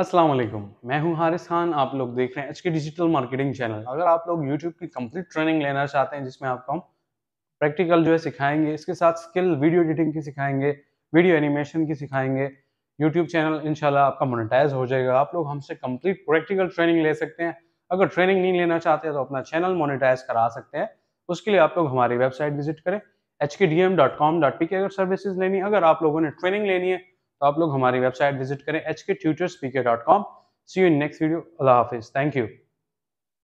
अस्सलाम वालेकुम मैं हूं हारिस खान आप लोग देख रहे हैं एच के डिजिटल मार्केटिंग चैनल अगर आप लोग यूट्यूब की कंप्लीट ट्रेनिंग लेना चाहते हैं जिसमें आपको हम प्रैक्टिकल जो है सिखाएंगे इसके साथ स्किल वीडियो एडिटिंग की सिखाएंगे वीडियो एनिमेशन की सिखाएंगे यूट्यूब चैनल इनशाला आपका मोनिटाइज हो जाएगा आप लोग हमसे कम्प्लीट प्रैक्टिकल ट्रेनिंग ले सकते हैं अगर ट्रेनिंग नहीं लेना चाहते तो अपना चैनल मोनिटाइज करा सकते हैं उसके लिए आप लोग हमारी वेबसाइट विजिट करें एच के अगर सर्विसेज लेनी अगर आप लोगों ने ट्रेनिंग लेनी है तो आप लोग हमारी वेबसाइट विजिट करें H K tutor speaker dot com see you in next video अल्लाह हाफिज़ थैंक यू